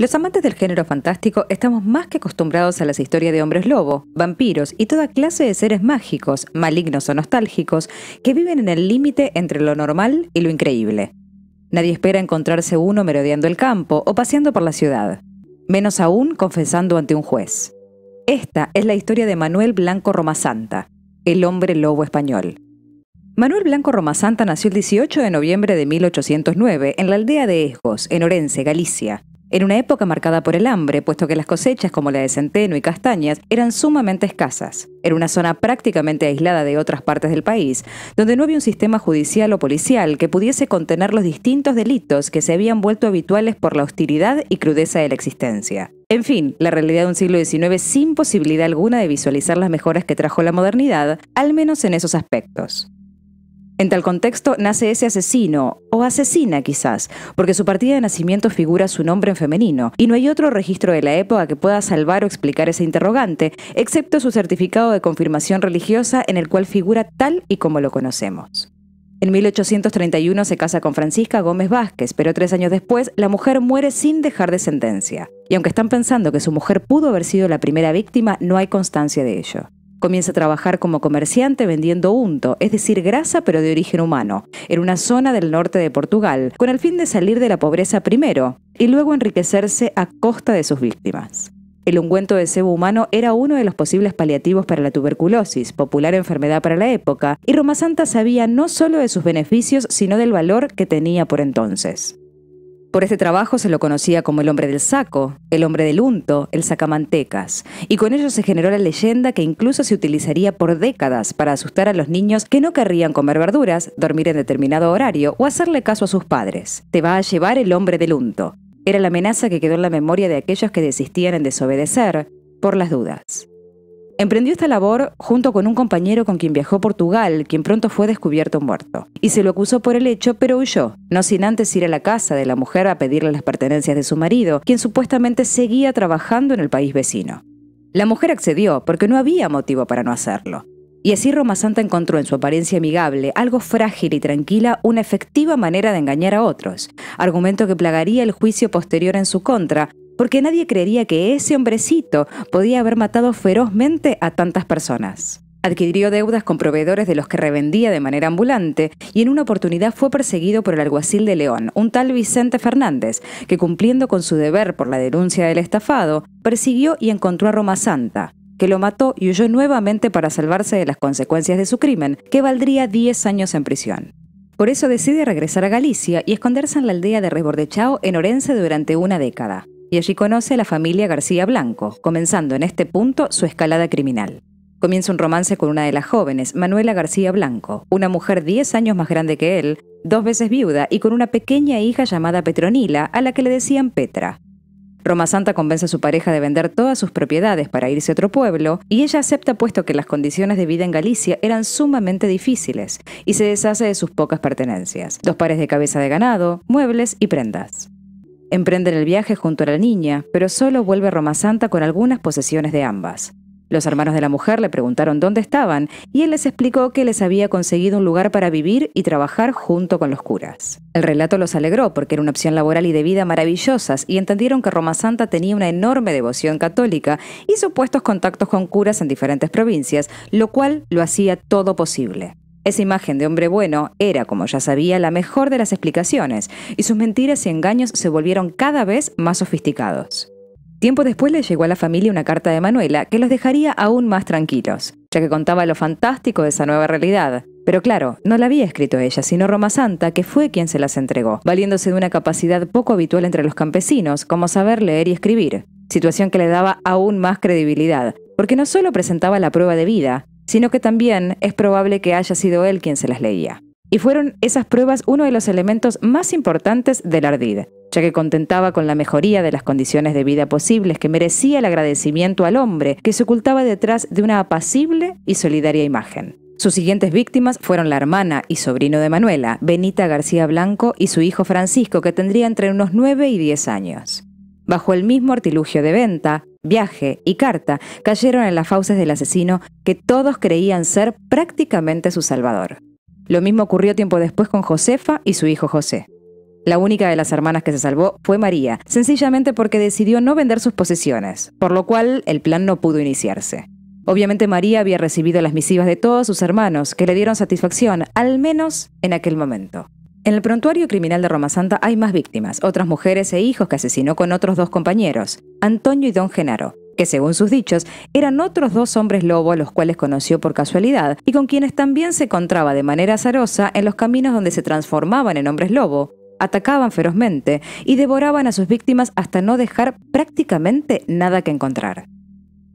Los amantes del género fantástico estamos más que acostumbrados a las historias de hombres lobo, vampiros y toda clase de seres mágicos, malignos o nostálgicos, que viven en el límite entre lo normal y lo increíble. Nadie espera encontrarse uno merodeando el campo o paseando por la ciudad, menos aún confesando ante un juez. Esta es la historia de Manuel Blanco Romasanta, el hombre lobo español. Manuel Blanco Romasanta nació el 18 de noviembre de 1809 en la aldea de Esgos, en Orense, Galicia, en una época marcada por el hambre, puesto que las cosechas como la de centeno y castañas eran sumamente escasas. Era una zona prácticamente aislada de otras partes del país, donde no había un sistema judicial o policial que pudiese contener los distintos delitos que se habían vuelto habituales por la hostilidad y crudeza de la existencia. En fin, la realidad de un siglo XIX sin posibilidad alguna de visualizar las mejoras que trajo la modernidad, al menos en esos aspectos. En tal contexto nace ese asesino, o asesina quizás, porque su partida de nacimiento figura su nombre en femenino, y no hay otro registro de la época que pueda salvar o explicar ese interrogante, excepto su certificado de confirmación religiosa en el cual figura tal y como lo conocemos. En 1831 se casa con Francisca Gómez Vázquez, pero tres años después la mujer muere sin dejar descendencia. Y aunque están pensando que su mujer pudo haber sido la primera víctima, no hay constancia de ello. Comienza a trabajar como comerciante vendiendo unto, es decir, grasa pero de origen humano, en una zona del norte de Portugal, con el fin de salir de la pobreza primero y luego enriquecerse a costa de sus víctimas. El ungüento de sebo humano era uno de los posibles paliativos para la tuberculosis, popular enfermedad para la época, y Roma Santa sabía no solo de sus beneficios, sino del valor que tenía por entonces. Por este trabajo se lo conocía como el hombre del saco, el hombre del unto, el sacamantecas, y con ello se generó la leyenda que incluso se utilizaría por décadas para asustar a los niños que no querrían comer verduras, dormir en determinado horario o hacerle caso a sus padres. Te va a llevar el hombre del unto. Era la amenaza que quedó en la memoria de aquellos que desistían en desobedecer por las dudas. Emprendió esta labor junto con un compañero con quien viajó a Portugal, quien pronto fue descubierto muerto. Y se lo acusó por el hecho, pero huyó, no sin antes ir a la casa de la mujer a pedirle las pertenencias de su marido, quien supuestamente seguía trabajando en el país vecino. La mujer accedió porque no había motivo para no hacerlo. Y así Roma Santa encontró en su apariencia amigable, algo frágil y tranquila, una efectiva manera de engañar a otros, argumento que plagaría el juicio posterior en su contra, porque nadie creería que ese hombrecito podía haber matado ferozmente a tantas personas. Adquirió deudas con proveedores de los que revendía de manera ambulante y en una oportunidad fue perseguido por el alguacil de León, un tal Vicente Fernández, que cumpliendo con su deber por la denuncia del estafado, persiguió y encontró a Roma Santa, que lo mató y huyó nuevamente para salvarse de las consecuencias de su crimen, que valdría 10 años en prisión. Por eso decide regresar a Galicia y esconderse en la aldea de Rebordechao en Orense durante una década y allí conoce a la familia García Blanco, comenzando en este punto su escalada criminal. Comienza un romance con una de las jóvenes, Manuela García Blanco, una mujer 10 años más grande que él, dos veces viuda y con una pequeña hija llamada Petronila, a la que le decían Petra. Roma Santa convence a su pareja de vender todas sus propiedades para irse a otro pueblo y ella acepta puesto que las condiciones de vida en Galicia eran sumamente difíciles y se deshace de sus pocas pertenencias, dos pares de cabeza de ganado, muebles y prendas. Emprenden el viaje junto a la niña, pero solo vuelve Roma Santa con algunas posesiones de ambas. Los hermanos de la mujer le preguntaron dónde estaban y él les explicó que les había conseguido un lugar para vivir y trabajar junto con los curas. El relato los alegró porque era una opción laboral y de vida maravillosas y entendieron que Roma Santa tenía una enorme devoción católica y supuestos contactos con curas en diferentes provincias, lo cual lo hacía todo posible. Esa imagen de hombre bueno era, como ya sabía, la mejor de las explicaciones, y sus mentiras y engaños se volvieron cada vez más sofisticados. Tiempo después le llegó a la familia una carta de Manuela que los dejaría aún más tranquilos, ya que contaba lo fantástico de esa nueva realidad. Pero claro, no la había escrito ella, sino Roma Santa, que fue quien se las entregó, valiéndose de una capacidad poco habitual entre los campesinos, como saber leer y escribir, situación que le daba aún más credibilidad, porque no solo presentaba la prueba de vida, sino que también es probable que haya sido él quien se las leía. Y fueron esas pruebas uno de los elementos más importantes del ardid, ya que contentaba con la mejoría de las condiciones de vida posibles que merecía el agradecimiento al hombre que se ocultaba detrás de una apacible y solidaria imagen. Sus siguientes víctimas fueron la hermana y sobrino de Manuela, Benita García Blanco y su hijo Francisco, que tendría entre unos 9 y 10 años. Bajo el mismo artilugio de venta, viaje y carta cayeron en las fauces del asesino que todos creían ser prácticamente su salvador. Lo mismo ocurrió tiempo después con Josefa y su hijo José. La única de las hermanas que se salvó fue María, sencillamente porque decidió no vender sus posesiones, por lo cual el plan no pudo iniciarse. Obviamente María había recibido las misivas de todos sus hermanos, que le dieron satisfacción, al menos en aquel momento. En el prontuario criminal de Roma Santa hay más víctimas, otras mujeres e hijos que asesinó con otros dos compañeros, Antonio y Don Genaro, que según sus dichos eran otros dos hombres lobo a los cuales conoció por casualidad y con quienes también se encontraba de manera azarosa en los caminos donde se transformaban en hombres lobo, atacaban ferozmente y devoraban a sus víctimas hasta no dejar prácticamente nada que encontrar.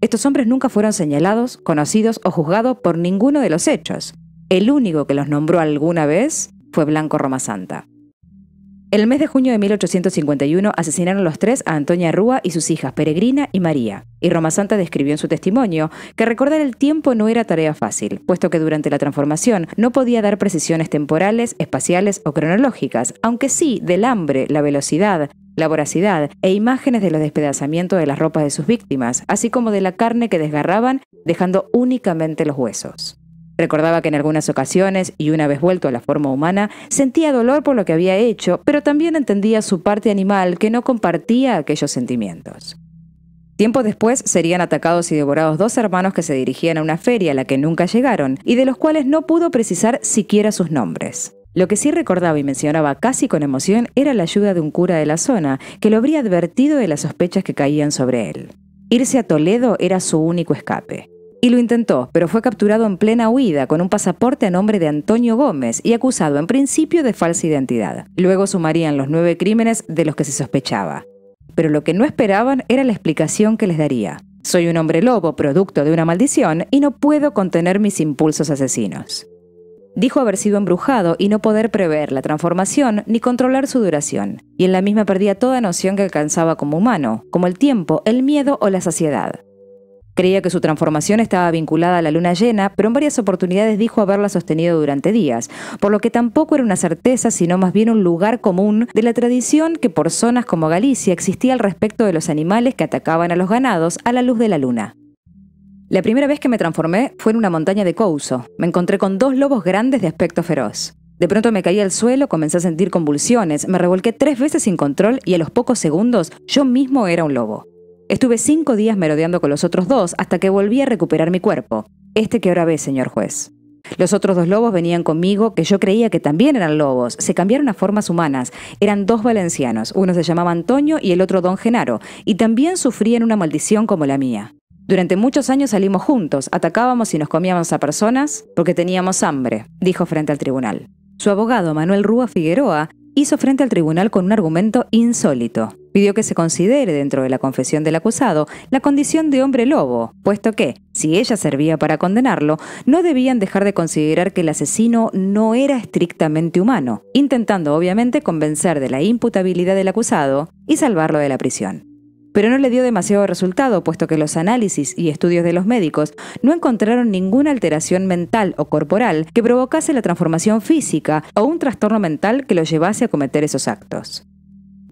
Estos hombres nunca fueron señalados, conocidos o juzgados por ninguno de los hechos. El único que los nombró alguna vez fue Blanco Roma Santa. el mes de junio de 1851 asesinaron los tres a Antonia Rúa y sus hijas Peregrina y María, y Roma Santa describió en su testimonio que recordar el tiempo no era tarea fácil, puesto que durante la transformación no podía dar precisiones temporales, espaciales o cronológicas, aunque sí del hambre, la velocidad, la voracidad e imágenes de los despedazamientos de las ropas de sus víctimas, así como de la carne que desgarraban, dejando únicamente los huesos. Recordaba que en algunas ocasiones, y una vez vuelto a la forma humana, sentía dolor por lo que había hecho, pero también entendía su parte animal que no compartía aquellos sentimientos. Tiempo después serían atacados y devorados dos hermanos que se dirigían a una feria a la que nunca llegaron y de los cuales no pudo precisar siquiera sus nombres. Lo que sí recordaba y mencionaba casi con emoción era la ayuda de un cura de la zona, que lo habría advertido de las sospechas que caían sobre él. Irse a Toledo era su único escape y lo intentó, pero fue capturado en plena huida con un pasaporte a nombre de Antonio Gómez y acusado en principio de falsa identidad. Luego sumarían los nueve crímenes de los que se sospechaba. Pero lo que no esperaban era la explicación que les daría. Soy un hombre lobo producto de una maldición y no puedo contener mis impulsos asesinos. Dijo haber sido embrujado y no poder prever la transformación ni controlar su duración, y en la misma perdía toda noción que alcanzaba como humano, como el tiempo, el miedo o la saciedad. Creía que su transformación estaba vinculada a la luna llena, pero en varias oportunidades dijo haberla sostenido durante días, por lo que tampoco era una certeza, sino más bien un lugar común de la tradición que por zonas como Galicia existía al respecto de los animales que atacaban a los ganados a la luz de la luna. La primera vez que me transformé fue en una montaña de Couso. Me encontré con dos lobos grandes de aspecto feroz. De pronto me caí al suelo, comencé a sentir convulsiones, me revolqué tres veces sin control y a los pocos segundos yo mismo era un lobo. Estuve cinco días merodeando con los otros dos hasta que volví a recuperar mi cuerpo, este que ahora ve, señor juez. Los otros dos lobos venían conmigo, que yo creía que también eran lobos, se cambiaron a formas humanas. Eran dos valencianos, uno se llamaba Antonio y el otro Don Genaro, y también sufrían una maldición como la mía. Durante muchos años salimos juntos, atacábamos y nos comíamos a personas porque teníamos hambre, dijo frente al tribunal. Su abogado, Manuel Rúa Figueroa, hizo frente al tribunal con un argumento insólito. Pidió que se considere dentro de la confesión del acusado la condición de hombre lobo, puesto que, si ella servía para condenarlo, no debían dejar de considerar que el asesino no era estrictamente humano, intentando obviamente convencer de la imputabilidad del acusado y salvarlo de la prisión pero no le dio demasiado resultado, puesto que los análisis y estudios de los médicos no encontraron ninguna alteración mental o corporal que provocase la transformación física o un trastorno mental que lo llevase a cometer esos actos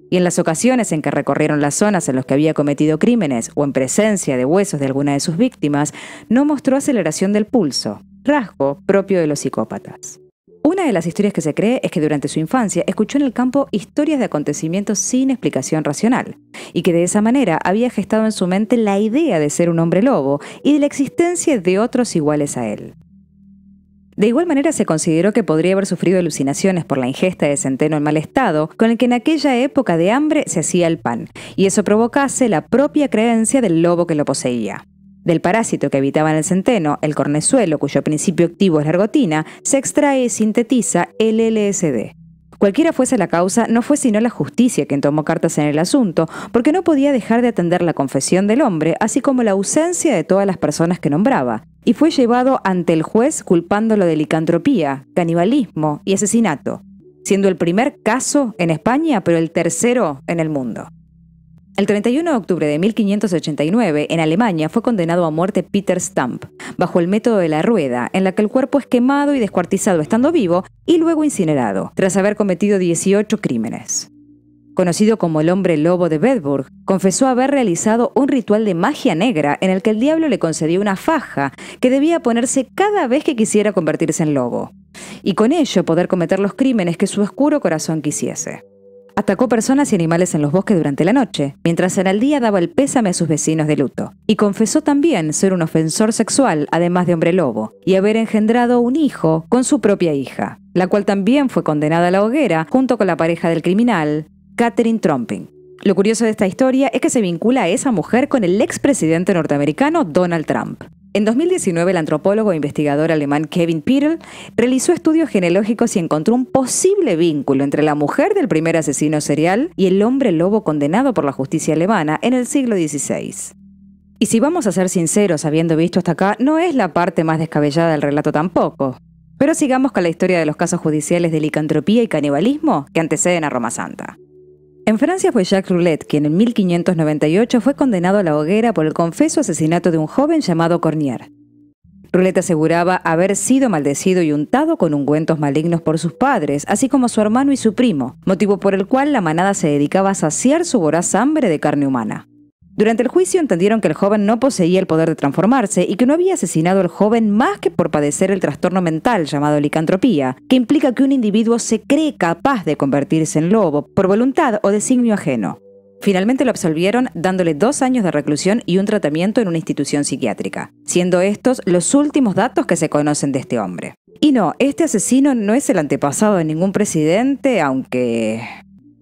y en las ocasiones en que recorrieron las zonas en las que había cometido crímenes o en presencia de huesos de alguna de sus víctimas, no mostró aceleración del pulso, rasgo propio de los psicópatas. Una de las historias que se cree es que durante su infancia escuchó en el campo historias de acontecimientos sin explicación racional, y que de esa manera había gestado en su mente la idea de ser un hombre lobo y de la existencia de otros iguales a él. De igual manera se consideró que podría haber sufrido alucinaciones por la ingesta de centeno en mal estado, con el que en aquella época de hambre se hacía el pan, y eso provocase la propia creencia del lobo que lo poseía. Del parásito que habitaba en el centeno, el cornezuelo, cuyo principio activo es la ergotina, se extrae y sintetiza el LSD. Cualquiera fuese la causa, no fue sino la justicia quien tomó cartas en el asunto, porque no podía dejar de atender la confesión del hombre, así como la ausencia de todas las personas que nombraba, y fue llevado ante el juez culpándolo de licantropía, canibalismo y asesinato, siendo el primer caso en España, pero el tercero en el mundo. El 31 de octubre de 1589, en Alemania, fue condenado a muerte Peter Stamp, bajo el método de la rueda, en la que el cuerpo es quemado y descuartizado estando vivo y luego incinerado, tras haber cometido 18 crímenes. Conocido como el hombre lobo de Bedburg, confesó haber realizado un ritual de magia negra en el que el diablo le concedió una faja que debía ponerse cada vez que quisiera convertirse en lobo, y con ello poder cometer los crímenes que su oscuro corazón quisiese. Atacó personas y animales en los bosques durante la noche, mientras en el día daba el pésame a sus vecinos de luto. Y confesó también ser un ofensor sexual, además de hombre lobo, y haber engendrado un hijo con su propia hija, la cual también fue condenada a la hoguera junto con la pareja del criminal, Catherine Trumping. Lo curioso de esta historia es que se vincula a esa mujer con el expresidente norteamericano Donald Trump. En 2019, el antropólogo e investigador alemán Kevin Pearl realizó estudios genealógicos y encontró un posible vínculo entre la mujer del primer asesino serial y el hombre lobo condenado por la justicia alemana en el siglo XVI. Y si vamos a ser sinceros, habiendo visto hasta acá, no es la parte más descabellada del relato tampoco. Pero sigamos con la historia de los casos judiciales de licantropía y canibalismo que anteceden a Roma Santa. En Francia fue Jacques Roulette quien en 1598 fue condenado a la hoguera por el confeso asesinato de un joven llamado Cornier. Roulette aseguraba haber sido maldecido y untado con ungüentos malignos por sus padres, así como su hermano y su primo, motivo por el cual la manada se dedicaba a saciar su voraz hambre de carne humana. Durante el juicio entendieron que el joven no poseía el poder de transformarse y que no había asesinado al joven más que por padecer el trastorno mental llamado licantropía, que implica que un individuo se cree capaz de convertirse en lobo por voluntad o designio ajeno. Finalmente lo absolvieron dándole dos años de reclusión y un tratamiento en una institución psiquiátrica, siendo estos los últimos datos que se conocen de este hombre. Y no, este asesino no es el antepasado de ningún presidente, aunque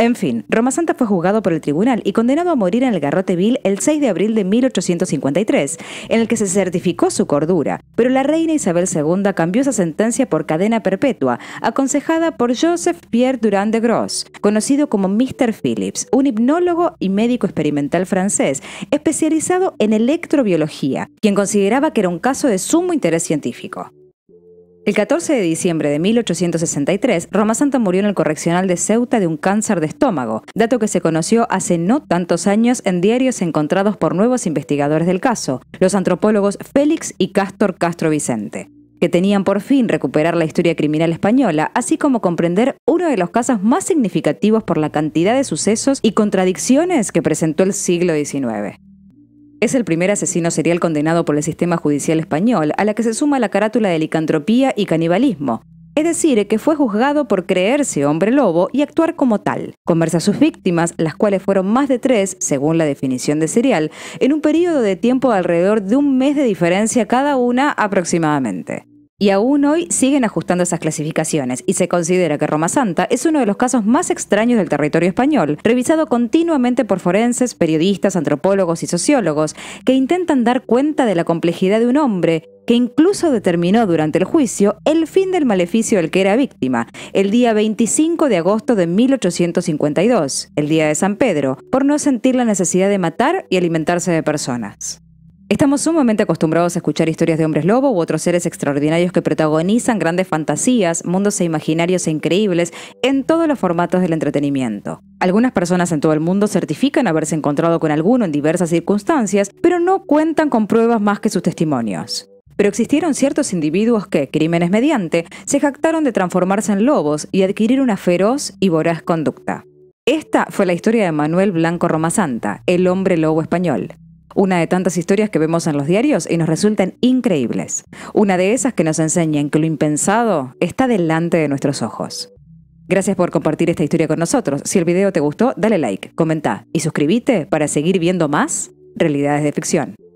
en fin, Roma Santa fue juzgado por el tribunal y condenado a morir en el garrote vil el 6 de abril de 1853, en el que se certificó su cordura, pero la reina Isabel II cambió esa sentencia por cadena perpetua, aconsejada por Joseph Pierre Durand de Gros, conocido como Mr. Phillips, un hipnólogo y médico experimental francés, especializado en electrobiología, quien consideraba que era un caso de sumo interés científico. El 14 de diciembre de 1863, Roma Santa murió en el correccional de Ceuta de un cáncer de estómago, dato que se conoció hace no tantos años en diarios encontrados por nuevos investigadores del caso, los antropólogos Félix y Castor Castro Vicente que tenían por fin recuperar la historia criminal española, así como comprender uno de los casos más significativos por la cantidad de sucesos y contradicciones que presentó el siglo XIX. Es el primer asesino serial condenado por el sistema judicial español, a la que se suma la carátula de licantropía y canibalismo. Es decir, que fue juzgado por creerse hombre lobo y actuar como tal. Conversa a sus víctimas, las cuales fueron más de tres, según la definición de serial, en un periodo de tiempo de alrededor de un mes de diferencia cada una aproximadamente y aún hoy siguen ajustando esas clasificaciones y se considera que Roma Santa es uno de los casos más extraños del territorio español, revisado continuamente por forenses, periodistas, antropólogos y sociólogos que intentan dar cuenta de la complejidad de un hombre que incluso determinó durante el juicio el fin del maleficio del que era víctima, el día 25 de agosto de 1852, el día de San Pedro, por no sentir la necesidad de matar y alimentarse de personas. Estamos sumamente acostumbrados a escuchar historias de hombres lobo u otros seres extraordinarios que protagonizan grandes fantasías, mundos e imaginarios e increíbles en todos los formatos del entretenimiento. Algunas personas en todo el mundo certifican haberse encontrado con alguno en diversas circunstancias, pero no cuentan con pruebas más que sus testimonios. Pero existieron ciertos individuos que, crímenes mediante, se jactaron de transformarse en lobos y adquirir una feroz y voraz conducta. Esta fue la historia de Manuel Blanco Romasanta, el hombre lobo español, una de tantas historias que vemos en los diarios y nos resultan increíbles. Una de esas que nos enseñan que lo impensado está delante de nuestros ojos. Gracias por compartir esta historia con nosotros. Si el video te gustó, dale like, comenta y suscríbete para seguir viendo más realidades de ficción.